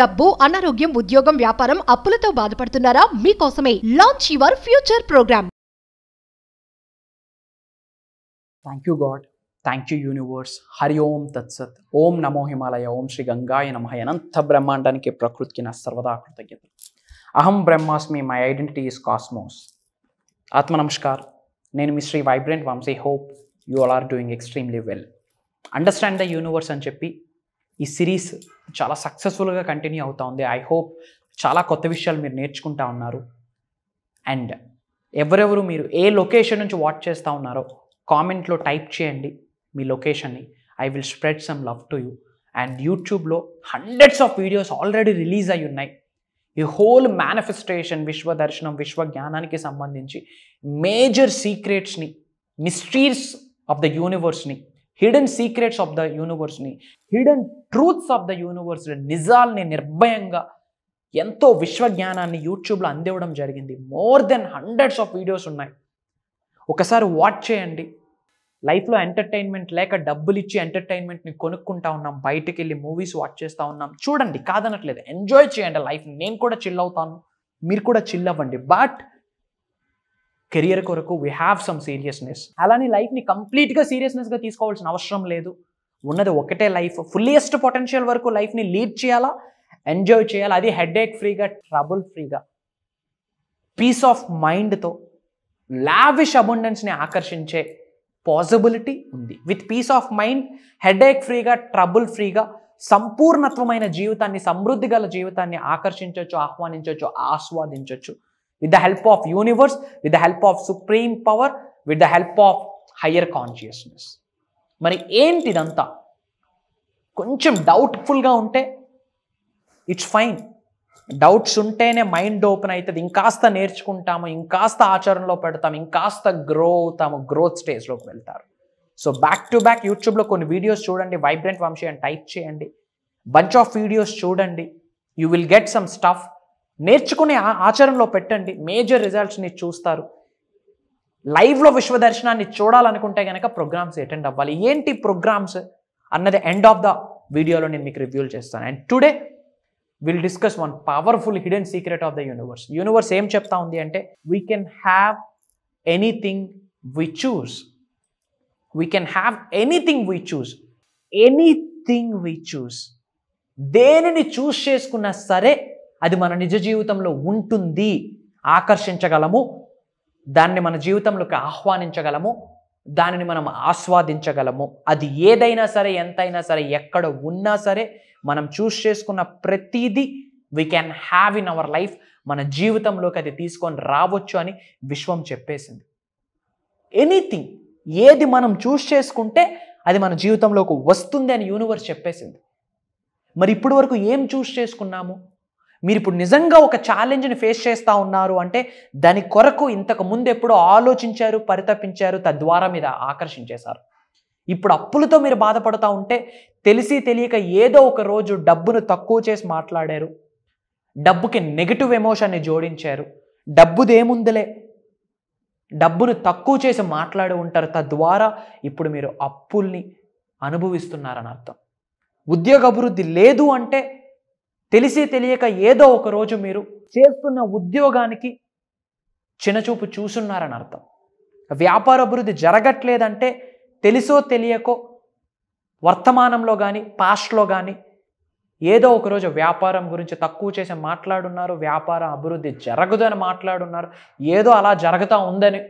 డబ్బు అనారోగ్యం ఉద్యోగం వ్యాపారం అప్పులతో బాధపడుతున్నారా మీకోసమే launch your future program thank you God thank you universe Hari ఓం తత్సత్ ఓం నమో హిమాలయ ఓం శ్రీ గంగాయ నమ అనంత బ్రహ్మాండానికి ప్రకృతికి నా సర్వదా కృతజ్ఞతలు అహం బ్రహ్మాస్మి మై ఐడెంటిటీ ఈస్ కాస్మోస్ ఆత్మ నమస్కార్ నేను మీ Shri vibrant Vamshi hope you all are doing extremely well understand the universe అని చెప్పి ఈ సిరీస్ చాలా సక్సెస్ఫుల్గా కంటిన్యూ అవుతా ఉంది ఐ హోప్ చాలా కొత్త విషయాలు మీరు నేర్చుకుంటా ఉన్నారు అండ్ ఎవరెవరు మీరు ఏ లొకేషన్ నుంచి వాచ్ చేస్తూ ఉన్నారో కామెంట్లో టైప్ చేయండి మీ లొకేషన్ని I will spread some love to you and యూట్యూబ్లో hundreds of videos already release అయి ఉన్నాయి ఈ హోల్ మేనిఫెస్టేషన్ విశ్వ దర్శనం విశ్వ జ్ఞానానికి సంబంధించి మేజర్ సీక్రెట్స్ని మిస్టరీస్ ఆఫ్ ద యూనివర్స్ని హిడెన్ సీక్రెట్స్ ఆఫ్ ద యూనివర్స్ని hidden truths of the universe నిజాల్ని నిర్భయంగా ఎంతో విశ్వజ్ఞానాన్ని యూట్యూబ్లో అందివ్వడం జరిగింది more then hundreds of videos ఉన్నాయి ఒకసారి వాచ్ చేయండి లైఫ్లో ఎంటర్టైన్మెంట్ లేక డబ్బులు ఇచ్చి ఎంటర్టైన్మెంట్ని కొనుక్కుంటా ఉన్నాం బయటకు వెళ్ళి మూవీస్ వాచ్ చేస్తూ ఉన్నాం చూడండి కాదనట్లేదు ఎంజాయ్ చేయండి లైఫ్ నేను కూడా చిల్ అవుతాను మీరు కూడా చిల్ అవ్వండి బట్ కెరియర్ కొరకు వీ హ్యావ్ సమ్ సీరియస్నెస్ అలానే లైఫ్ని కంప్లీట్గా సీరియస్నెస్గా తీసుకోవాల్సిన అవసరం లేదు ఉన్నది ఒకటే లైఫ్ ఫుల్లియస్ట్ పొటెన్షియల్ వరకు లైఫ్ని లీడ్ చేయాలా ఎంజాయ్ చేయాలా అది హెడేక్ ఫ్రీగా ట్రబుల్ ఫ్రీగా పీస్ ఆఫ్ మైండ్తో లావిష్ అబండెన్స్ని ఆకర్షించే పాసిబిలిటీ ఉంది with peace of mind headache ఫ్రీగా ట్రబుల్ ఫ్రీగా సంపూర్ణత్వమైన జీవితాన్ని సమృద్ధి గల జీవితాన్ని ఆకర్షించవచ్చు ఆహ్వానించవచ్చు ఆస్వాదించవచ్చు with the help of universe with the help of supreme power with the help of higher consciousness మరి ఏంటి ఇదంతా కొంచెం డౌట్ఫుల్గా ఉంటే ఇట్స్ ఫైన్ డౌట్స్ ఉంటేనే మైండ్ ఓపెన్ అవుతుంది ఇంకాస్త నేర్చుకుంటాము ఇంకాస్త ఆచరణలో పెడతాము ఇంకాస్త గ్రో అవుతాము గ్రోత్ స్టేజ్లోకి వెళ్తారు సో బ్యాక్ టు బ్యాక్ యూట్యూబ్లో కొన్ని వీడియోస్ చూడండి వైబ్రెంట్ వంశీ అని టైప్ చేయండి బంచ్ ఆఫ్ వీడియోస్ చూడండి you will get some stuff నేర్చుకునే ఆచరణలో పెట్టండి మేజర్ రిజల్ట్స్ని చూస్తారు లైవ్లో విశ్వదర్శనాన్ని చూడాలనుకుంటే కనుక ప్రోగ్రామ్స్ అటెండ్ అవ్వాలి ఏంటి ప్రోగ్రామ్స్ అన్నది ఎండ్ ఆఫ్ ద వీడియోలో నేను మీకు రివ్యూలు చేస్తాను and today will discuss one powerful hidden secret of the universe universe ఏం చెప్తా ఉంది అంటే we can have anything we choose we can have anything we choose anything we choose దేనిని చూస్ చేసుకున్నా సరే అది మన నిజ జీవితంలో ఉంటుంది ఆకర్షించగలము దాన్ని మన జీవితంలోకి ఆహ్వానించగలము దానిని మనం ఆస్వాదించగలము అది ఏదైనా సరే ఎంతైనా సరే ఎక్కడ ఉన్నా సరే మనం చూస్ చేసుకున్న ప్రతిదీ we can have in our life మన జీవితంలోకి అది తీసుకొని రావచ్చు అని విశ్వం చెప్పేసింది ఎనీథింగ్ ఏది మనం చూస్ చేసుకుంటే అది మన జీవితంలోకి వస్తుంది అని యూనివర్స్ చెప్పేసింది మరి ఇప్పటి వరకు ఏం చూస్ చేసుకున్నాము మీరు ఇప్పుడు నిజంగా ఒక ఛాలెంజ్ని ఫేస్ చేస్తూ ఉన్నారు అంటే దాని కొరకు ఇంతకు ముందు ఎప్పుడో ఆలోచించారు పరితపించారు తద్వారా మీద ఆకర్షించేశారు ఇప్పుడు అప్పులతో మీరు బాధపడుతూ ఉంటే తెలిసి తెలియక ఏదో ఒక రోజు డబ్బును తక్కువ చేసి మాట్లాడారు డబ్బుకి నెగిటివ్ ఎమోషన్ని జోడించారు డబ్బుదేముందిలే డబ్బును తక్కువ చేసి మాట్లాడి ఉంటారు తద్వారా ఇప్పుడు మీరు అప్పుల్ని అనుభవిస్తున్నారని అర్థం ఉద్యోగ అభివృద్ధి లేదు అంటే తెలిసి తెలియక ఏదో ఒక రోజు మీరు చేస్తున్న ఉద్యోగానికి చిన్నచూపు చూసున్నారని అర్థం వ్యాపార అభివృద్ధి జరగట్లేదంటే తెలిసో తెలియకో వర్తమానంలో కానీ పాస్ట్లో కానీ ఏదో ఒకరోజు వ్యాపారం గురించి తక్కువ చేసి మాట్లాడున్నారు వ్యాపార అభివృద్ధి జరగదని మాట్లాడున్నారు ఏదో అలా జరుగుతూ ఉందని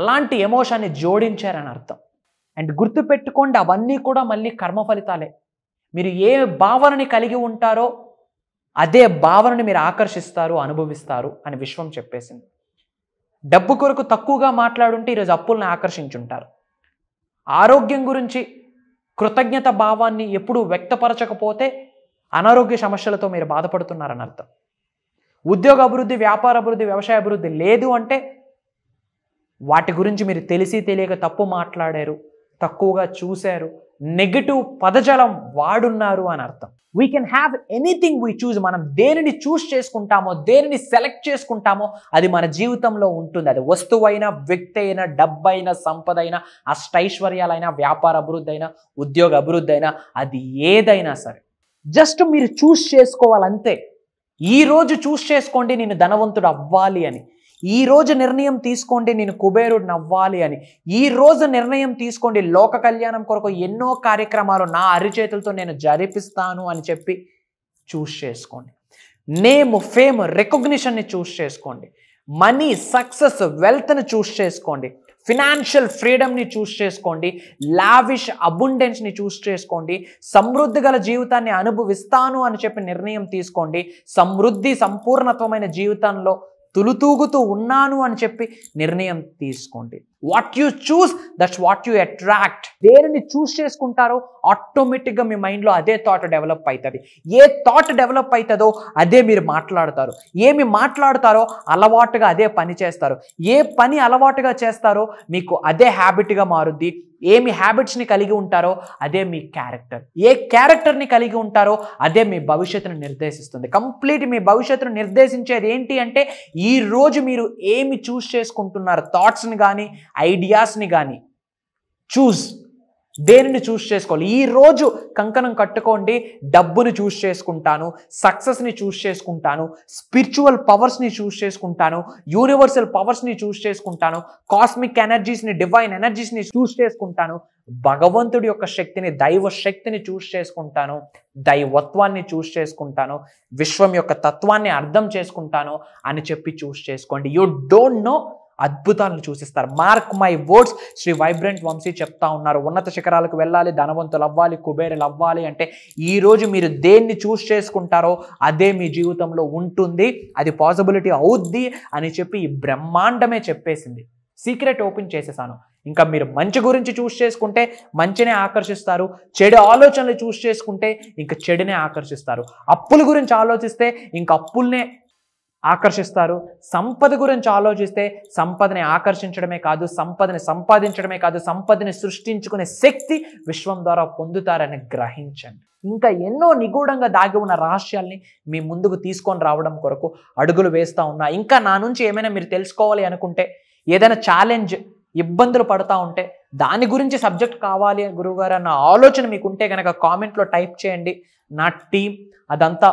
అలాంటి ఎమోషన్ని జోడించారని అర్థం అండ్ గుర్తుపెట్టుకోండి అవన్నీ కూడా మళ్ళీ కర్మ ఫలితాలే మీరు ఏ భావనని కలిగి ఉంటారో అదే భావనని మీరు ఆకర్షిస్తారు అనుభవిస్తారు అని విశ్వం చెప్పేసింది డబ్బు కొరకు తక్కువగా మాట్లాడుంటే ఈరోజు అప్పులను ఆకర్షించుంటారు ఆరోగ్యం గురించి కృతజ్ఞత భావాన్ని ఎప్పుడూ వ్యక్తపరచకపోతే అనారోగ్య సమస్యలతో మీరు బాధపడుతున్నారని అర్థం ఉద్యోగ అభివృద్ధి వ్యాపార అభివృద్ధి వ్యవసాయ అభివృద్ధి లేదు అంటే వాటి గురించి మీరు తెలిసి తెలియక తప్పు మాట్లాడారు తక్కువగా చూశారు నెగటివ్ పదజాలం వాడున్నారు అని అర్థం we can have anything we choose మనం దేనిని చూస్ చేసుకుంటామో దేనిని సెలెక్ట్ చేసుకుంటామో అది మన జీవితంలో ఉంటుంది అది వస్తువైనా వ్యక్తి అయినా డబ్బైనా సంపద అయినా అష్టైశ్వర్యాలైనా వ్యాపార అభివృద్ధి అయినా ఉద్యోగ అభివృద్ధి అయినా అది ఏదైనా సరే జస్ట్ మీరు చూస్ చేసుకోవాలంతే ఈరోజు చూస్ చేసుకోండి నేను ధనవంతుడు అవ్వాలి అని ఈ రోజు నిర్ణయం తీసుకోండి నేను కుబేరుడు నవ్వాలి అని ఈ రోజు నిర్ణయం తీసుకోండి లోక కళ్యాణం కొరకు ఎన్నో కార్యక్రమాలు నా అరిచేతులతో నేను జరిపిస్తాను అని చెప్పి చూస్ చేసుకోండి నేమ్ ఫేమ్ రికగ్నిషన్ని చూస్ చేసుకోండి మనీ సక్సెస్ వెల్త్ని చూస్ చేసుకోండి ఫినాన్షియల్ ఫ్రీడమ్ని చూస్ చేసుకోండి లావిష్ అబుండెన్స్ని చూస్ చేసుకోండి సమృద్ధి గల జీవితాన్ని అనుభవిస్తాను అని చెప్పి నిర్ణయం తీసుకోండి సమృద్ధి సంపూర్ణత్వమైన జీవితంలో తులుతూగుతూ ఉన్నాను అని చెప్పి నిర్ణయం తీసుకోండి what you choose that's what you attract దేనిని చూస్ చేసుకుంటారో ఆటోమేటిక్గా మీ మైండ్లో అదే థాట్ డెవలప్ అవుతుంది ఏ థాట్ డెవలప్ అవుతుందో అదే మీరు మాట్లాడతారు ఏమి మాట్లాడతారో అలవాటుగా అదే పని చేస్తారు ఏ పని అలవాటుగా చేస్తారో మీకు అదే హ్యాబిట్గా మారుద్ది ఏమి హ్యాబిట్స్ని కలిగి ఉంటారో అదే మీ క్యారెక్టర్ ఏ క్యారెక్టర్ని కలిగి ఉంటారో అదే మీ భవిష్యత్తును నిర్దేశిస్తుంది కంప్లీట్ మీ భవిష్యత్తును నిర్దేశించేది ఏంటి అంటే ఈరోజు మీరు ఏమి చూస్ చేసుకుంటున్నారు థాట్స్ని కానీ ఐడియాస్ని కానీ చూస్ దేనిని చూస్ చేసుకోవాలి ఈరోజు కంకణం కట్టుకోండి డబ్బుని చూస్ చేసుకుంటాను సక్సెస్ని చూస్ చేసుకుంటాను స్పిరిచువల్ పవర్స్ని చూస్ చేసుకుంటాను యూనివర్సల్ పవర్స్ని చూస్ చేసుకుంటాను కాస్మిక్ ఎనర్జీస్ని డివైన్ ఎనర్జీస్ని చూస్ చేసుకుంటాను భగవంతుడి యొక్క శక్తిని దైవ శక్తిని చూస్ చేసుకుంటాను దైవత్వాన్ని చూస్ చేసుకుంటాను విశ్వం యొక్క తత్వాన్ని అర్థం చేసుకుంటాను అని చెప్పి చూస్ చేసుకోండి యూ డోంట్ నో అద్భుతాలను చూసిస్తారు mark my words Shri vibrant Vamshi చెప్తా ఉన్నారు ఉన్నత శిఖరాలకు వెళ్ళాలి ధనవంతులు అవ్వాలి కుబేరులు అవ్వాలి అంటే ఈరోజు మీరు దేన్ని చూస్ చేసుకుంటారో అదే మీ జీవితంలో ఉంటుంది అది పాసిబిలిటీ అవుద్ది అని చెప్పి ఈ బ్రహ్మాండమే చెప్పేసింది సీక్రెట్ ఓపెన్ చేసేసాను ఇంకా మీరు మంచి గురించి చూస్ చేసుకుంటే మంచినే ఆకర్షిస్తారు చెడు ఆలోచనలు చూస్ చేసుకుంటే ఇంకా చెడునే ఆకర్షిస్తారు అప్పుల గురించి ఆలోచిస్తే ఇంకా అప్పుల్నే ఆకర్షిస్తారు సంపద గురించి ఆలోచిస్తే సంపదని ఆకర్షించడమే కాదు సంపదని సంపాదించడమే కాదు సంపదని సృష్టించుకునే శక్తి విశ్వం ద్వారా పొందుతారని గ్రహించండి ఇంకా ఎన్నో నిగూఢంగా దాగి ఉన్న రహస్యాల్ని మీ ముందుకు తీసుకొని రావడం కొరకు అడుగులు వేస్తూ ఉన్నా ఇంకా నా నుంచి ఏమైనా మీరు తెలుసుకోవాలి అనుకుంటే ఏదైనా ఛాలెంజ్ ఇబ్బందులు పడతా ఉంటే దాని గురించి సబ్జెక్ట్ కావాలి గురువుగారు అన్న ఆలోచన మీకుంటే కనుక కామెంట్లో టైప్ చేయండి నా టీం అదంతా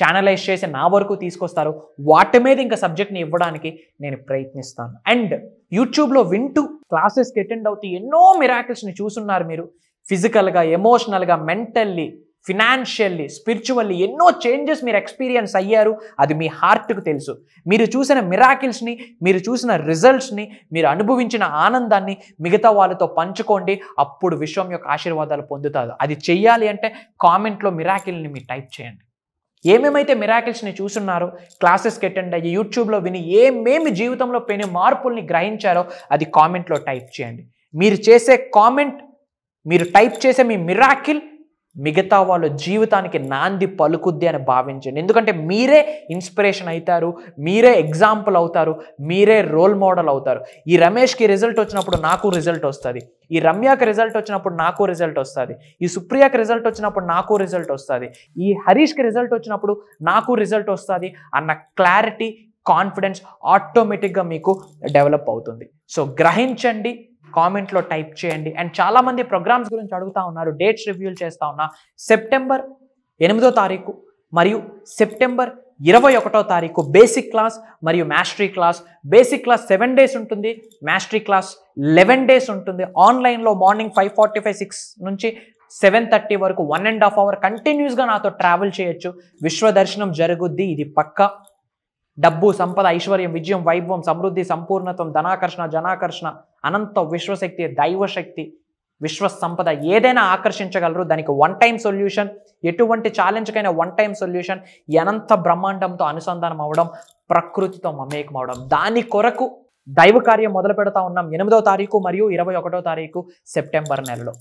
ఛానలైజ్ చేసి నా వరకు తీసుకొస్తారు వాటి మీద ఇంకా సబ్జెక్ట్ని ఇవ్వడానికి నేను ప్రయత్నిస్తాను అండ్ యూట్యూబ్లో వింటూ క్లాసెస్కి అటెండ్ అవుతూ ఎన్నో మిరాకిల్స్ని చూసున్నారు మీరు ఫిజికల్గా ఎమోషనల్గా మెంటల్లీ ఫినాన్షియల్లీ స్పిరిచువల్లీ ఎన్నో చేంజెస్ మీరు ఎక్స్పీరియన్స్ అయ్యారు అది మీ హార్ట్కు తెలుసు మీరు చూసిన మిరాకిల్స్ని మీరు చూసిన రిజల్ట్స్ని మీరు అనుభవించిన ఆనందాన్ని మిగతా వాళ్ళతో పంచుకోండి అప్పుడు విశ్వం యొక్క ఆశీర్వాదాలు పొందుతారు అది చెయ్యాలి అంటే కామెంట్లో మిరాకిల్ని మీరు టైప్ చేయండి ఏమేమైతే మిరాకిల్స్ని చూసున్నారో క్లాసెస్కి అటెండ్ అయ్యి యూట్యూబ్లో విని ఏమేమి జీవితంలో పోయిన మార్పుల్ని గ్రహించారో అది కామెంట్లో టైప్ చేయండి మీరు చేసే కామెంట్ మీరు టైప్ చేసే మీ మిరాకిల్ మిగతా వాళ్ళ జీవితానికి నాంది పలుకుద్ది అని భావించండి ఎందుకంటే మీరే ఇన్స్పిరేషన్ అవుతారు మీరే ఎగ్జాంపుల్ అవుతారు మీరే రోల్ మోడల్ అవుతారు ఈ రమేష్కి రిజల్ట్ వచ్చినప్పుడు నాకు రిజల్ట్ వస్తుంది ఈ రమ్యకి రిజల్ట్ వచ్చినప్పుడు నాకు రిజల్ట్ వస్తుంది ఈ సుప్రియకి రిజల్ట్ వచ్చినప్పుడు నాకు రిజల్ట్ వస్తుంది ఈ హరీష్కి రిజల్ట్ వచ్చినప్పుడు నాకు రిజల్ట్ వస్తుంది అన్న క్లారిటీ కాన్ఫిడెన్స్ ఆటోమేటిక్గా మీకు డెవలప్ అవుతుంది సో గ్రహించండి కామెంట్లో టైప్ చేయండి అండ్ చాలామంది ప్రోగ్రామ్స్ గురించి అడుగుతా ఉన్నారు డేట్స్ రివ్యూలు చేస్తూ ఉన్నా సెప్టెంబర్ ఎనిమిదో తారీఖు మరియు సెప్టెంబర్ ఇరవై ఒకటో తారీఖు బేసిక్ క్లాస్ మరియు mastery class basic class seven days ఉంటుంది మ్యాస్ట్రీ క్లాస్ లెవెన్ డేస్ ఉంటుంది ఆన్లైన్లో morning five forty five six నుంచి సెవెన్ థర్టీ వరకు వన్ అండ్ హాఫ్ అవర్ కంటిన్యూస్గా నాతో ట్రావెల్ చేయొచ్చు విశ్వదర్శనం జరుగుద్ది ఇది పక్క డబ్బు సంపద ఐశ్వర్యం విజయం వైభవం సమృద్ధి సంపూర్ణత్వం ధనాకర్షణ జనాకర్షణ అనంత విశ్వశక్తి దైవశక్తి విశ్వ సంపద ఏదైనా ఆకర్షించగలరు దానికి వన్ టైం సొల్యూషన్ ఎటువంటి ఛాలెంజ్కైనా వన్ టైం సొల్యూషన్ అనంత బ్రహ్మాండంతో అనుసంధానం అవడం ప్రకృతితో మమేకం అవడం దాని కొరకు దైవ కార్యం మొదలు పెడతా ఉన్నాం ఎనిమిదో తారీఖు మరియు ఇరవై ఒకటో తారీఖు సెప్టెంబర్ నెలలో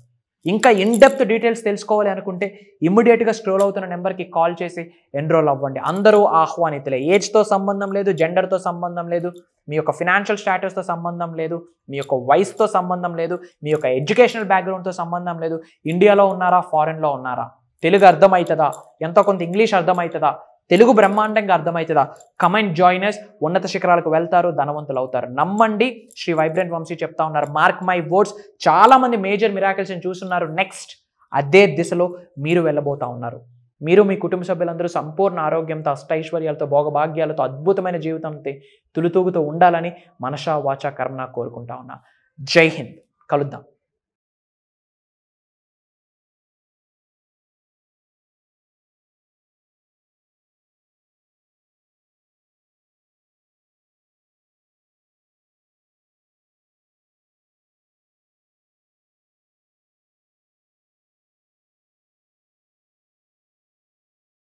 ఇంకా ఇన్ డెప్త్ డీటెయిల్స్ తెలుసుకోవాలి అనుకుంటే ఇమ్మీడియట్గా స్క్రోల్ అవుతున్న నెంబర్కి కాల్ చేసి ఎన్రోల్ అవ్వండి అందరూ ఆహ్వానితులే ఏజ్తో సంబంధం లేదు జెండర్తో సంబంధం లేదు మీ యొక్క ఫినాన్షియల్ స్టాటస్తో సంబంధం లేదు మీ యొక్క వయసుతో సంబంధం లేదు మీ యొక్క ఎడ్యుకేషనల్ బ్యాక్గ్రౌండ్తో సంబంధం లేదు ఇండియాలో ఉన్నారా ఫారెన్లో ఉన్నారా తెలుగు అర్థమవుతుందా ఎంతో కొంత ఇంగ్లీష్ అర్థమవుతుందా తెలుగు బ్రహ్మాండంగా అర్థమవుతుందా కమెంట్ జాయినర్స్ ఉన్నత శిఖరాలకు వెళ్తారు ధనవంతులు అవుతారు నమ్మండి శ్రీ వైబ్రెంట్ వంశీ చెప్తా ఉన్నారు మార్క్ మై వర్డ్స్ చాలామంది మేజర్ మిరాకిల్స్ని చూస్తున్నారు నెక్స్ట్ అదే దిశలో మీరు వెళ్ళబోతా ఉన్నారు మీరు మీ కుటుంబ సభ్యులందరూ సంపూర్ణ ఆరోగ్యంతో అష్టైశ్వర్యాలతో భోగభాగ్యాలతో అద్భుతమైన జీవితంతో తులుతూగుతూ ఉండాలని మనషా వాచా కర్మ కోరుకుంటా ఉన్నా జై హింద్ కలుద్దాం